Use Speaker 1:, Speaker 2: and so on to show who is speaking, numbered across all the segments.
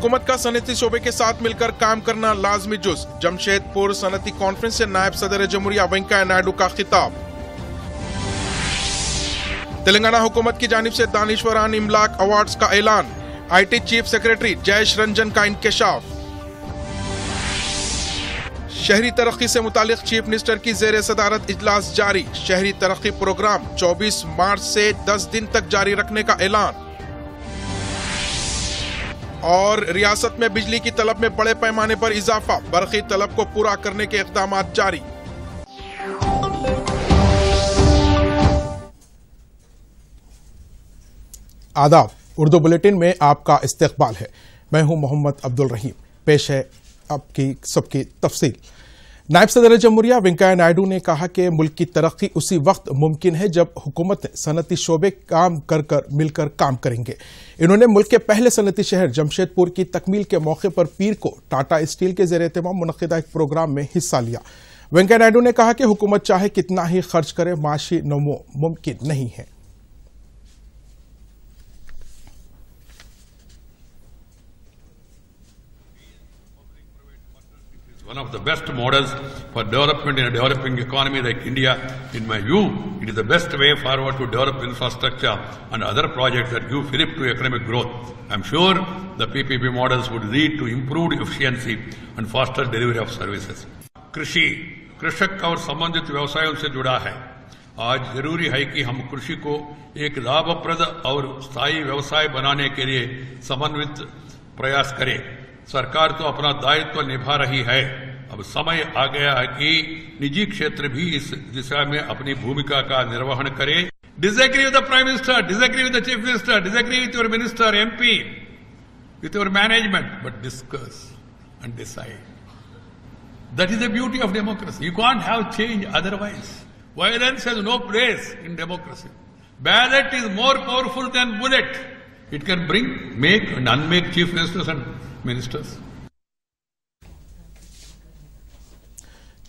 Speaker 1: حکومت کا صنعتی شعبے کے ساتھ مل کر کام کرنا لازمی جز جمشید پور صنعتی کانفرنس سے نائب صدر جمہوریہ وینکیا نائیڈو کا خطاب تلنگانہ حکومت کی جانب سے دانشوران املاک ایوارڈ کا اعلان I T chief secretary Jayesh Ranjan کا انکشاف شہری ترقی سے متعلق چیف منسٹر کی زیر صدارت اجلاس جاری شہری ترقی پروگرام چوبیس مارچ سے دس دن تک جاری رکھنے کا اعلان اور ریاست میں بجلی کی طلب میں بڑے پیمانے پر اضافہ برقی طلب کو پورا کرنے کے اقدامات جاری آداب اردو بلیٹن میں آپ کا استقبال ہے میں ہوں محمد عبدالرحیم پیش ہے آپ کی سب کی تفصیل نائب صدر جمہوریہ وینکیا نائیڈو نے کہا کہ ملک کی ترقی اسی وقت ممکن ہے جب حکومت صنعتی شعبے کام کر کر مل کر کام کریں گے انہوں نے ملک کے پہلے صنعتی شہر جمشید پور کی تکمیل کے موقع پر پیر کو ٹاٹا اسٹیل کے زیر اہتمام منعقدہ ایک پروگرام میں حصہ لیا وینکیا نائیڈو نے کہا کہ حکومت چاہے کتنا ہی خرچ کرے معاشی نمو ممکن نہیں ہے
Speaker 2: best model for development an a developing economy like India best way forward to develop infrastructure and other projects growth ensure efficiency faster delivery of services کشی کشک اور سمبند ویوسا سے جڑا ہے آج ضروری ہے کہ ہم کشی کو ایک لاپپرد اور اسی ویوسائے بنانے کے لیے سمجھ پریاس کریں سرکار تو اپنا دائت نبھا رہی ہے اب سم آ گیا کہ نجی کھیت بھی اس دشا میں اپنی بھمکا کا نوہن کرے disagree with Mr disagree with chief minister disagree minister M P with your management but discuss decide the بوکری you can't have change otherwise violence has no place in democracy ballot is more powerful than but it can برنک make and unmake chief ministers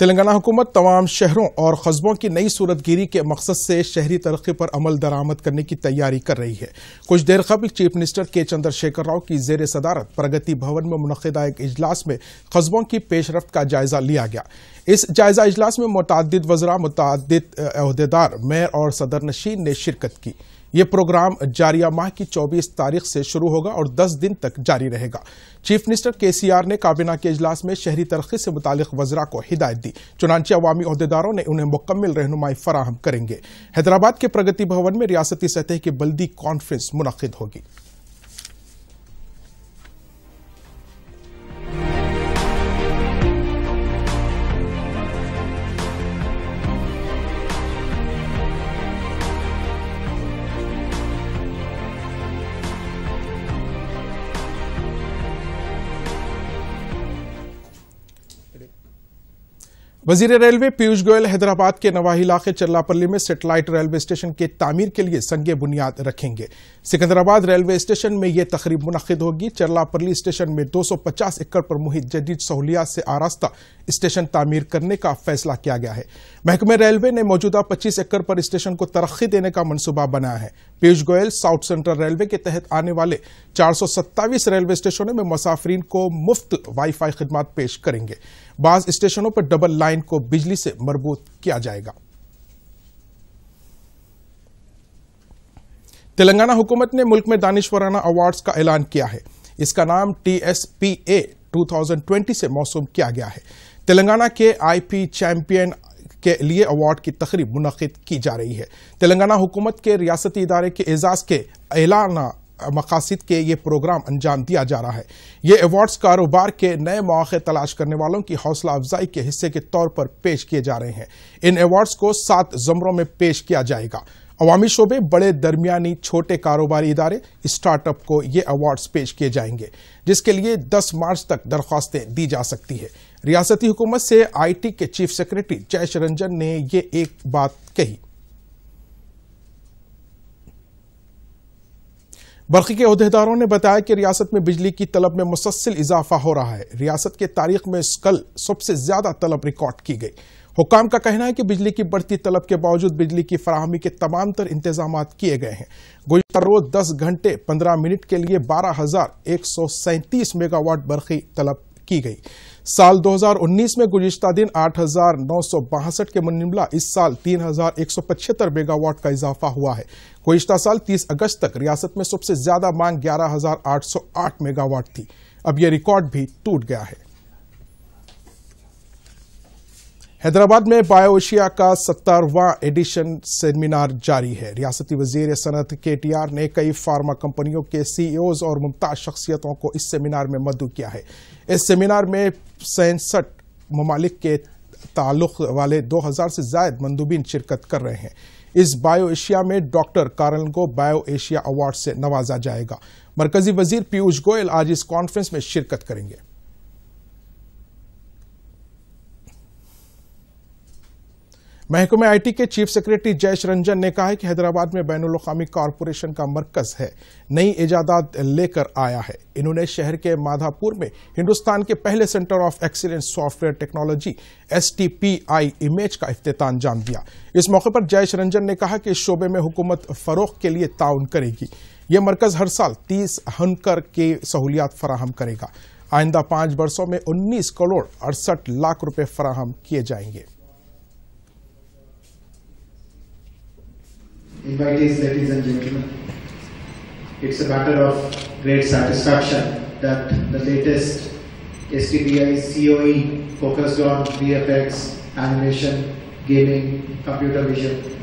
Speaker 1: Telangana حکومت تمام شہروں اور قصبوں کی نئی صورتگیری کے مقصد سے شہری ترقی پر عمل درآمد کرنے کی تیاری کر رہی ہے کچھ دیر قبل چیف منسٹر کے چندر شیکر راؤ کی زیر صدارت پرگتی بھون میں منعقدہ ایک اجلاس میں قصبوں کی پیش رفت کا جائزہ لیا گیا اس جائزہ اجلاس میں متعدد وزراء متعدد عہدیدار میئر اور صدر نشین نے شرکت کی یہ پروگرام جاریہ ماہ کی چوبیس تاریخ سے شروع ہوگا اور دس دن تک جاری رہے گا چیف منسٹر کے سی آر نے کابینہ کے اجلاس میں شہری ترقی سے متعلق وزراء کو ہدایت دی چنانچہ عوامی عہدیداروں نے انہیں مکمل رہنمائی فراہم کریں گے حیدرآباد کے پرگتی بھون میں ریاستی سطح کی بلدی کانفرنس منعقد ہوگی وزیر ریلوے پیوش گوئل حیدرآباد کے نواحی علاقے چرلا پلی میں سیٹلائٹ ریلوے اسٹیشن کے تعمیر کے لیے سنگ بنیاد رکھیں گے سکندرآباد ریلوے اسٹیشن میں یہ تقریب منعقد ہوگی چرلا پلی اسٹیشن میں دو سو پچاس ایکڑ پر محیط جدید سہولیات سے آراستہ اسٹیشن تعمیر کرنے کا فیصلہ کیا گیا ہے محکمہ ریلوے نے موجودہ پچیس ایکڑ پر اسٹیشن کو ترقی دینے کا منصوبہ بنایا ہے Piyush Goyal south central railway کے تحت آنے والے چار سو ستائیس ریلوے اسٹیشنوں میں مسافرین کو مفت وائی فائی خدمات پیش کریں گے بعض اسٹیشنوں پر ڈبل لائن کو بجلی سے مربوط کیا جائے گا تلنگانہ حکومت نے ملک میں دانشورانہ آوارڈز کا اعلان کیا ہے اس کا نام T S P A two سے موسم کیا گیا ہے تلنگانہ کے آئی پی چیمپئن کے لیے اوارڈ کی تقریب منعقد کی جا رہی ہے تلنگانہ حکومت کے ریاستی ادارے کے اعزاز کے اعلان کے یہ یہ پروگرام انجام دیا جا رہا ہے ایوارڈز کاروبار کے نئے مواقع تلاش کرنے والوں کی حوصلہ افزائی کے حصے کے طور پر پیش کیے جا رہے ہیں ان ایوارڈز کو سات زمروں میں پیش کیا جائے گا عوامی شعبے بڑے درمیانی چھوٹے کاروباری ادارے اسٹارٹ اپ کو یہ ایوارڈز پیش کیے جائیں گے جس کے لیے دس مارچ تک درخواستیں دی جا سکتی ہے ریاستی حکومت سے آئی ٹی کے چیف سیکرٹری جیش رنجن نے یہ ایک بات کہی برقی کے عہدیداروں داروں نے بتایا کہ ریاست میں بجلی کی طلب میں مسلسل اضافہ ہو رہا ہے ریاست کے تاریخ میں کل سب سے زیادہ طلب ریکارڈ کی گئی حکام کا کہنا ہے کہ بجلی کی بڑھتی طلب کے باوجود بجلی کی فراہمی کے تمام تر انتظامات کیے گئے ہیں گزشتہ روز دس گھنٹے پندرہ منٹ کے لیے بارہ ہزار ایک سو سینتیس میگا واٹ برقی طلب کی گئی سال دو ہزار انیس میں گزشتہ دن آٹھ ہزار نو سو باسٹھ کے منملہ اس سال تین ہزار ایک سو پچہتر میگا واٹ کا اضافہ ہوا ہے گزشتہ سال تیس اگست تک ریاست میں سب سے زیادہ مانگ گیارہ ہزار آٹھ سو آٹھ میگا واٹ تھی اب یہ ریکارڈ بھی ٹوٹ گیا ہے حیدرآباد میں بایو ایشیا کا سترواں ایڈیشن سیمینار جاری ہے ریاستی وزیر صنعت کے ٹی آر نے کئی فارما کمپنیوں کے سی ایوز اوز اور ممتاز شخصیتوں کو اس سیمینار میں مدعو کیا ہے اس سیمینار میں سینسٹھ ممالک کے تعلق والے دو ہزار سے زائد مندوبین شرکت کر رہے ہیں اس بایو ایشیا میں ڈاکٹر کو بایو ایشیا ایوارڈ سے نوازا جائے گا مرکزی وزیر پیوش گوئل آج اس کانفرنس میں شرکت کریں گے محکمہ آئی ٹی کے چیف سیکرٹری جیش رنجن نے کہا ہے کہ حیدرآباد میں بین الاقوامی کارپوریشن کا مرکز ہے نئی ایجادات لے کر آیا ہے انہوں نے شہر کے پور میں ہندوستان کے پہلے centre of excellence software technology S T P I image کا افتتاح انجام دیا اس موقع پر جیش رنجن نے کہا کہ اس شعبے میں حکومت فروغ کے لیے تعاون کرے گی یہ مرکز ہر سال تیس ہنکر کے سہولیات فراہم کرے گا آئندہ پانچ برسوں میں انیس کروڑ اڑسٹھ لاکھ روپے فراہم کیے جائیں گے Invitees, ladies and gentlemen, it's a matter of great satisfaction that the latest STBI COE focused on VFX, animation, gaming, computer vision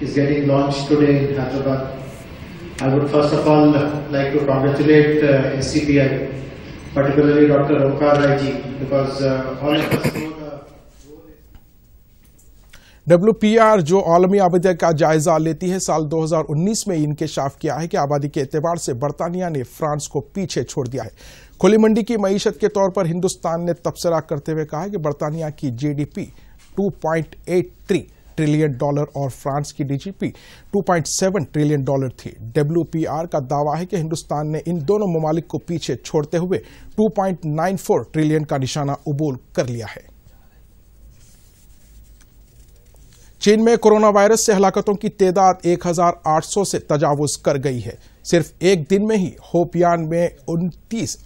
Speaker 1: is getting launched today in Hyderabad. I would first of all like to congratulate uh, STPI, particularly Dr. Omkar Raiji, because uh, all of us W P R جو عالمی آبادی کا جائزہ لیتی ہے سال دو ہزار انیس میں ان کے شاف کیا ہے کہ آبادی کے اعتبار سے برطانیہ نے فرانس کو پیچھے چھوڑ دیا ہے کھلی منڈی کی معیشت کے طور پر ہندوستان نے تبصرہ کرتے ہوئے کہا کہ برطانیہ کی G D P two eight trillion dollar اور فرانس کی D G P two seven trillion dollar تھی ڈبلو پی آر کا دعویٰ ہے کہ ہندوستان نے ان دونوں ممالک کو پیچھے چھوڑتے ہوئے ٹو نائن فور ٹریلین کا نشانہ عبول کر لیا ہے چین میں کرونا وائرس سے ہلاکتوں کی تعداد ایک ہزار آٹھ سو سے تجاوز کر گئی ہے صرف ایک دن میں ہی ہوپیان میں انتیس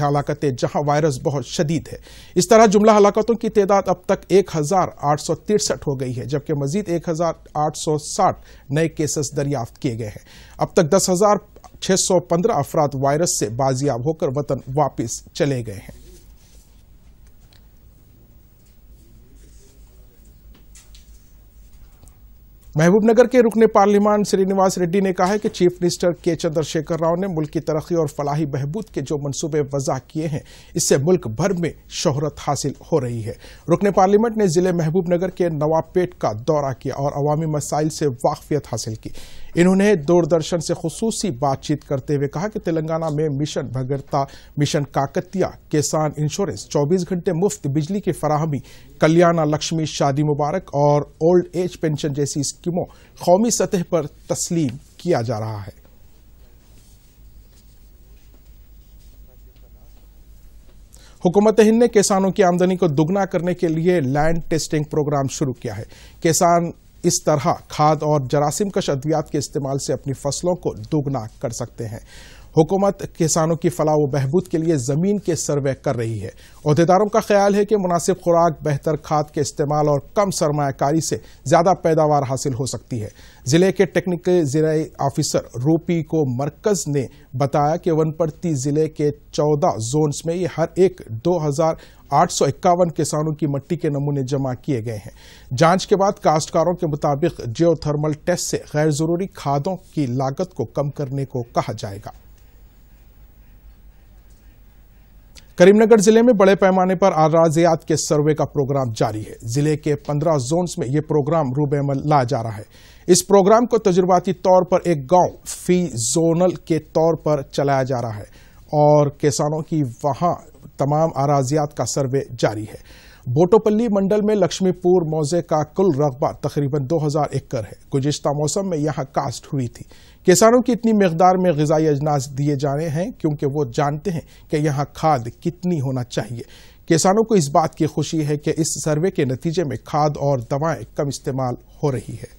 Speaker 1: ہلاکتیں جہاں وائرس بہت شدید ہے اس طرح جملہ ہلاکتوں کی تعداد اب تک ایک ہزار آٹھ سو ترسٹھ ہو گئی ہے جبکہ مزید ایک ہزار آٹھ سو ساٹھ نئے کیسز دریافت کیے گئے ہیں اب تک دس ہزار چھ سو پندرہ افراد وائرس سے بازیاب ہو کر وطن واپس چلے گئے ہیں محبوب نگر کے رکن پارلیمان سری نواز ریڈی نے کہا ہے کہ چیف منسٹر کے چندر شیکر راؤ نے ملک کی ترقی اور فلاحی بہبود کے جو منصوبے وضع کیے ہیں اس سے ملک بھر میں شہرت حاصل ہو رہی ہے رکن پارلیمنٹ نے ضلع محبوب نگر کے نواب پیٹ کا دورہ کیا اور عوامی مسائل سے واقفیت حاصل کی انہوں نے دور درشن سے خصوصی بات چیت کرتے ہوئے کہا کہ تلنگانہ میں مشن بھگرتا مشن کاکتیا کسان انشورنس چوبیس گھنٹے مفت بجلی کی فراہمی کلیانہ لکشمی شادی مبارک اور اولڈ ایج پینشن جیسی اسکیموں قومی سطح پر تسلیم کیا جا رہا ہے حکومت ہند نے کسانوں کی آمدنی کو دگنا کرنے کے لیے لینڈ ٹیسٹنگ پروگرام شروع کیا ہے اس طرح کھاد اور جراثیم کش ادویات کے استعمال سے اپنی فصلوں کو دگنا کر سکتے ہیں حکومت کسانوں کی فلاح و بہبود کے لیے زمین کے سروے کر رہی ہے عہدیداروں کا خیال ہے کہ مناسب خوراک بہتر کھاد کے استعمال اور کم سرمایہ کاری سے زیادہ پیداوار حاصل ہو سکتی ہے ضلع کے ٹیکنیکل آفیسر روپی کو مرکز نے بتایا کہ ونپرتی ضلع کے چودہ زونز میں یہ ہر ایک دو ہزار آٹھ سو اکاون کسانوں کی مٹی کے نمونے جمع کیے گئے ہیں جانچ کے بعد کاشتکاروں کے مطابق جیو تھرمل ٹیسٹ سے غیر ضروری کھادوں کی لاگت کو کم کرنے کو کہا جائے گا کریم نگر ضلع میں بڑے پیمانے پر آرازیات کے سروے کا پروگرام جاری ہے ضلع کے پندرہ زونز میں یہ پروگرام روب عمل لایا جا رہا ہے اس پروگرام کو تجرباتی طور پر ایک گاؤں فی زونل کے طور پر چلایا جا رہا ہے اور کسانوں کی وہاں تمام آرازیات کا سروے جاری ہے بوٹو پلی منڈل میں لکشمی پور موزے کا کل رقبہ تقریباً دو ہزار ایکڑ ہے گزشتہ موسم میں یہاں کاسٹ ہوئی تھی کسانوں کی اتنی مقدار میں غذائی اجناس دیے جانے ہیں کیونکہ وہ جانتے ہیں کہ یہاں کھاد کتنی ہونا چاہیے کسانوں کو اس بات کی خوشی ہے کہ اس سروے کے نتیجے میں کھاد اور دوائیں کم استعمال ہو رہی ہے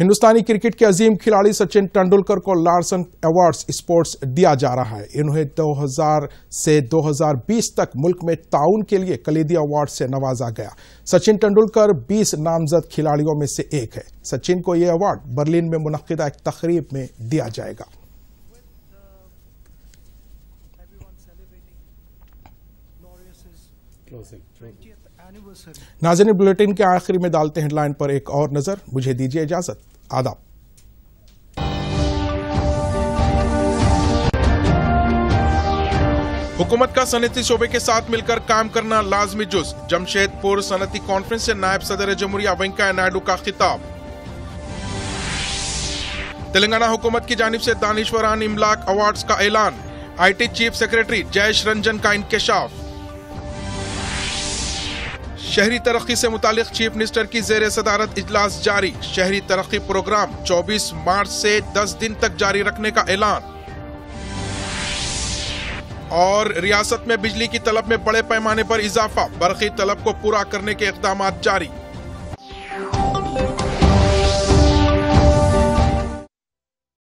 Speaker 1: ہندوستانی کرکٹ کے عظیم کھلاڑی سچن ٹنڈلکر کو لارسن ایوارڈز اسپورٹس دیا جا رہا ہے انہیں دو ہزار بیس تک ملک میں تعاون کے لیے کلیدی ایوارڈ سے نوازا گیا سچن ٹنڈلکر بیس نامزد کھلاڑیوں میں سے ایک ہے سچن کو یہ ایوارڈ برلن میں منعقدہ تقریب میں دیا جائے گا ناظرین بلیٹن کے آخری میں ڈالتے ہیڈ لائن پر ایک اور نظر مجھے اجازت حکومت کا صنعتی شعبے کے ساتھ مل کر کام کرنا لازمی جز جمشید پور صنعتی کانفرنس سے نائب صدر جمہوریہ وینکیا نائیڈو کا خطاب تلنگانہ حکومت کی جانب سے دانشوران املاک کا اعلان I T chief secretary Jayesh Ranjan کا انکشاف شہری ترقی سے متعلق چیف منسٹر کی زیر صدارت اجلاس جاری شہری ترقی پروگرام چوبیس مارچ سے دس دن تک جاری رکھنے کا اعلان اور ریاست میں بجلی کی طلب میں بڑے پیمانے پر اضافہ برقی طلب کو پورا کرنے کے اقدامات جاری